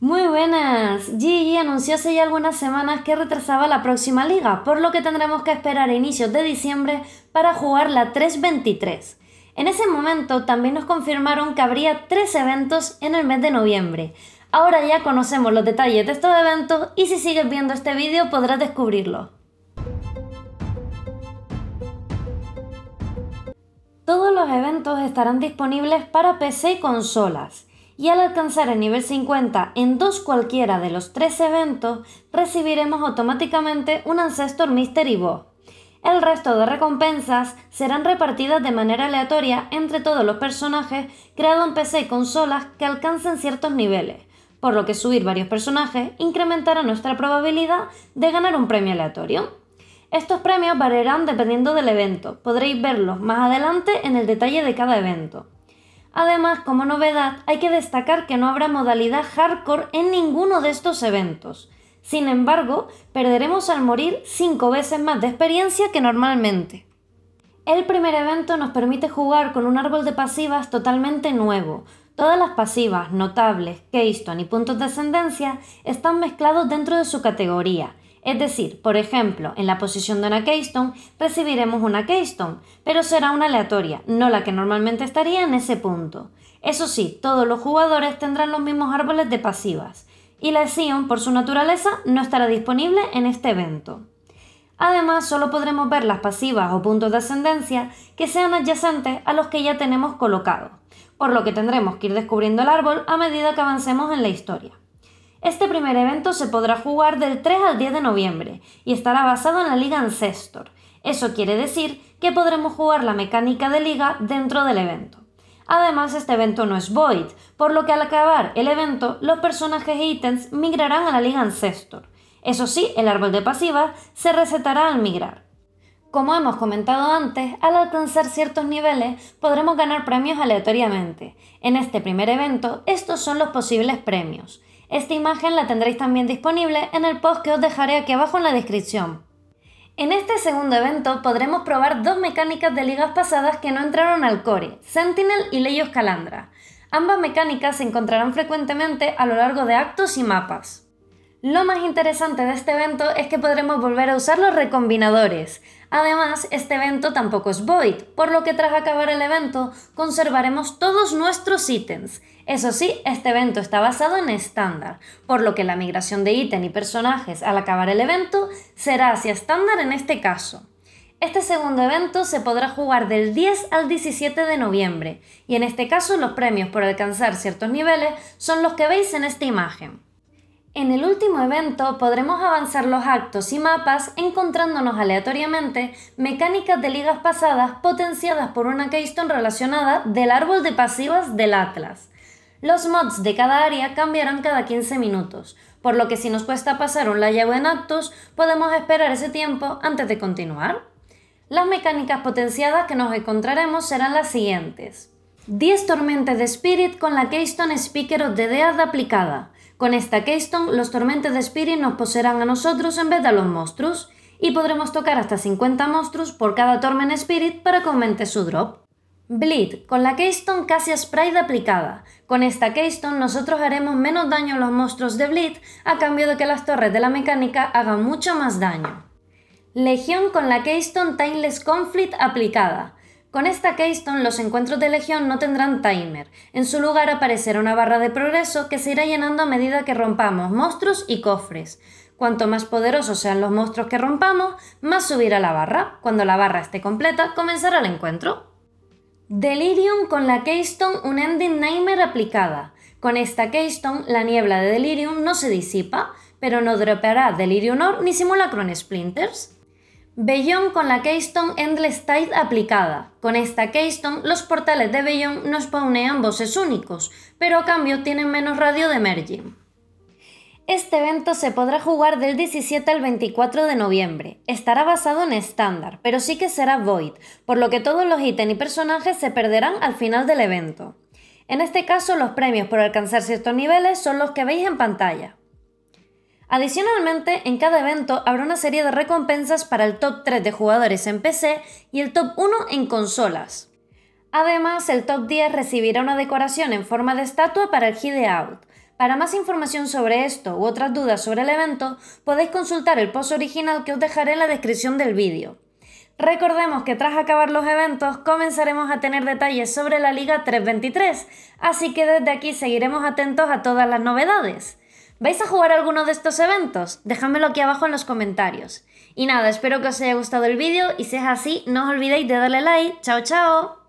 Muy buenas. GG anunció hace ya algunas semanas que retrasaba la próxima liga, por lo que tendremos que esperar a inicios de diciembre para jugar la 323. En ese momento también nos confirmaron que habría tres eventos en el mes de noviembre. Ahora ya conocemos los detalles de estos eventos y si sigues viendo este vídeo podrás descubrirlo. Todos los eventos estarán disponibles para PC y consolas y al alcanzar el nivel 50 en dos cualquiera de los tres eventos, recibiremos automáticamente un Ancestor Mystery Box. El resto de recompensas serán repartidas de manera aleatoria entre todos los personajes creados en PC y consolas que alcancen ciertos niveles, por lo que subir varios personajes incrementará nuestra probabilidad de ganar un premio aleatorio. Estos premios variarán dependiendo del evento, podréis verlos más adelante en el detalle de cada evento. Además, como novedad, hay que destacar que no habrá modalidad hardcore en ninguno de estos eventos. Sin embargo, perderemos al morir 5 veces más de experiencia que normalmente. El primer evento nos permite jugar con un árbol de pasivas totalmente nuevo. Todas las pasivas, notables, keystone y puntos de ascendencia están mezclados dentro de su categoría es decir, por ejemplo, en la posición de una keystone recibiremos una keystone, pero será una aleatoria, no la que normalmente estaría en ese punto. Eso sí, todos los jugadores tendrán los mismos árboles de pasivas, y la Sion, por su naturaleza, no estará disponible en este evento. Además, solo podremos ver las pasivas o puntos de ascendencia que sean adyacentes a los que ya tenemos colocados, por lo que tendremos que ir descubriendo el árbol a medida que avancemos en la historia. Este primer evento se podrá jugar del 3 al 10 de noviembre y estará basado en la Liga Ancestor. Eso quiere decir que podremos jugar la mecánica de liga dentro del evento. Además, este evento no es void, por lo que al acabar el evento, los personajes e ítems migrarán a la Liga Ancestor. Eso sí, el árbol de pasiva se resetará al migrar. Como hemos comentado antes, al alcanzar ciertos niveles podremos ganar premios aleatoriamente. En este primer evento, estos son los posibles premios. Esta imagen la tendréis también disponible en el post que os dejaré aquí abajo en la descripción. En este segundo evento podremos probar dos mecánicas de ligas pasadas que no entraron al core, Sentinel y Leyos Calandra. Ambas mecánicas se encontrarán frecuentemente a lo largo de actos y mapas. Lo más interesante de este evento es que podremos volver a usar los recombinadores. Además, este evento tampoco es void, por lo que tras acabar el evento conservaremos todos nuestros ítems. Eso sí, este evento está basado en estándar, por lo que la migración de ítem y personajes al acabar el evento será hacia estándar en este caso. Este segundo evento se podrá jugar del 10 al 17 de noviembre, y en este caso los premios por alcanzar ciertos niveles son los que veis en esta imagen. En el último evento podremos avanzar los actos y mapas encontrándonos aleatoriamente mecánicas de ligas pasadas potenciadas por una keystone relacionada del árbol de pasivas del Atlas. Los mods de cada área cambiarán cada 15 minutos, por lo que si nos cuesta pasar un layout en actos, podemos esperar ese tiempo antes de continuar. Las mecánicas potenciadas que nos encontraremos serán las siguientes. 10 tormentas de Spirit con la Keystone Speaker the Dead aplicada, con esta Keystone, los Tormentes de Spirit nos poseerán a nosotros en vez de a los monstruos, y podremos tocar hasta 50 monstruos por cada Torment Spirit para que aumente su drop. Bleed, con la Keystone casi Sprite aplicada. Con esta Keystone nosotros haremos menos daño a los monstruos de Bleed a cambio de que las torres de la mecánica hagan mucho más daño. Legión con la Keystone Timeless Conflict aplicada. Con esta Keystone los encuentros de Legión no tendrán timer. En su lugar aparecerá una barra de progreso que se irá llenando a medida que rompamos monstruos y cofres. Cuanto más poderosos sean los monstruos que rompamos, más subirá la barra. Cuando la barra esté completa, comenzará el encuentro. Delirium con la Keystone un Ending Nightmare aplicada. Con esta Keystone, la niebla de Delirium no se disipa, pero no dropeará Delirium Or ni Simulacron Splinters. Bellón con la keystone Endless Tide aplicada. Con esta keystone, los portales de Bellón no spawnean voces únicos, pero a cambio tienen menos radio de merging. Este evento se podrá jugar del 17 al 24 de noviembre. Estará basado en estándar, pero sí que será void, por lo que todos los ítems y personajes se perderán al final del evento. En este caso, los premios por alcanzar ciertos niveles son los que veis en pantalla. Adicionalmente, en cada evento habrá una serie de recompensas para el top 3 de jugadores en PC y el top 1 en consolas. Además, el top 10 recibirá una decoración en forma de estatua para el Hideout. Out. Para más información sobre esto u otras dudas sobre el evento, podéis consultar el post original que os dejaré en la descripción del vídeo. Recordemos que tras acabar los eventos comenzaremos a tener detalles sobre la Liga 323, así que desde aquí seguiremos atentos a todas las novedades. ¿Vais a jugar alguno de estos eventos? Déjamelo aquí abajo en los comentarios. Y nada, espero que os haya gustado el vídeo y si es así, no os olvidéis de darle like. ¡Chao, chao!